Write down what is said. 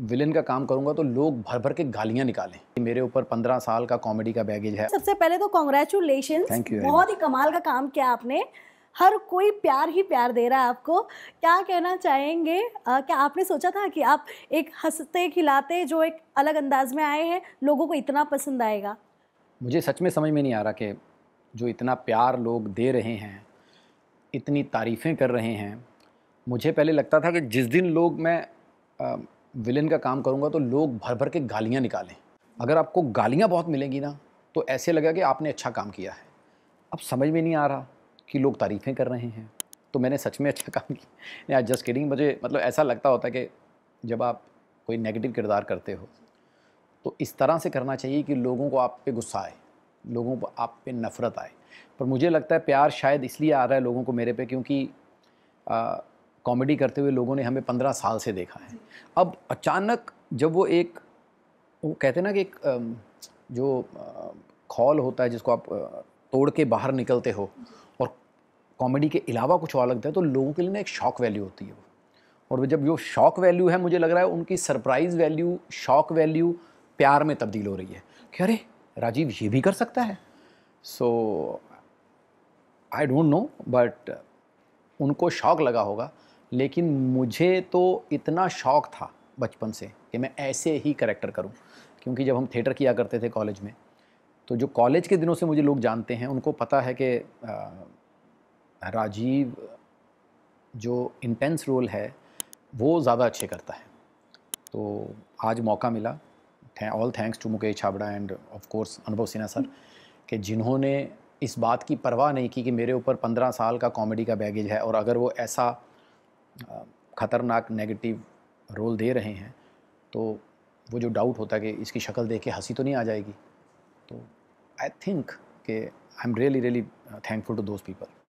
villain का काम करूंगा तो लोग भर भर के गालियां निकालें मेरे ऊपर पंद्रह साल का कॉमेडी का बैगेज है सबसे पहले तो कॉन्ग्रेचुलेशन बहुत ही कमाल का काम किया आपने हर कोई प्यार ही प्यार दे रहा है आपको क्या कहना चाहेंगे आ, क्या आपने सोचा था कि आप एक हंसते खिलाते जो एक अलग अंदाज में आए हैं लोगों को इतना पसंद आएगा मुझे सच में समझ में नहीं आ रहा कि जो इतना प्यार लोग दे रहे हैं इतनी तारीफ़ें कर रहे हैं मुझे पहले लगता था कि जिस दिन लोग मैं विलन का काम करूँगा तो लोग भर भर के गालियाँ निकालें अगर आपको गालियाँ बहुत मिलेंगी ना तो ऐसे लगा कि आपने अच्छा काम किया है अब समझ में नहीं आ रहा कि लोग तारीफ़ें कर रहे हैं तो मैंने सच में अच्छा काम किया जस्ट किडिंग मुझे मतलब ऐसा लगता होता है कि जब आप कोई नेगेटिव किरदार करते हो तो इस तरह से करना चाहिए कि लोगों को आप पे गुस्सा आए लोगों को आप पे नफ़रत आए पर मुझे लगता है प्यार शायद इसलिए आ रहा है लोगों को मेरे पे क्योंकि आ, कॉमेडी करते हुए लोगों ने हमें पंद्रह साल से देखा है अब अचानक जब वो एक वो कहते हैं ना कि एक जो खॉल होता है जिसको आप तोड़ के बाहर निकलते हो और कॉमेडी के अलावा कुछ और लगता है तो लोगों के लिए ना एक शॉक वैल्यू होती है और जब वो शॉक वैल्यू है मुझे लग रहा है उनकी सरप्राइज़ वैल्यू शॉक वैल्यू प्यार में तब्दील हो रही है कि अरे राजीव ये भी कर सकता है so I don't know but उनको शौक लगा होगा लेकिन मुझे तो इतना शौक़ था बचपन से कि मैं ऐसे ही करेक्टर करूं क्योंकि जब हम थिएटर किया करते थे कॉलेज में तो जो कॉलेज के दिनों से मुझे लोग जानते हैं उनको पता है कि राजीव जो इंटेंस रोल है वो ज़्यादा अच्छे करता है तो आज मौका मिला all thanks to Mukesh Chhabra and of course Anubhav Sinha sir कि जिन्होंने इस बात की परवाह नहीं की कि मेरे ऊपर पंद्रह साल का कॉमेडी का बैगेज है और अगर वो ऐसा ख़तरनाक नेगेटिव रोल दे रहे हैं तो वो जो डाउट होता है कि इसकी शक्ल देख के हंसी तो नहीं आ जाएगी तो आई थिंक के I am really really thankful to those people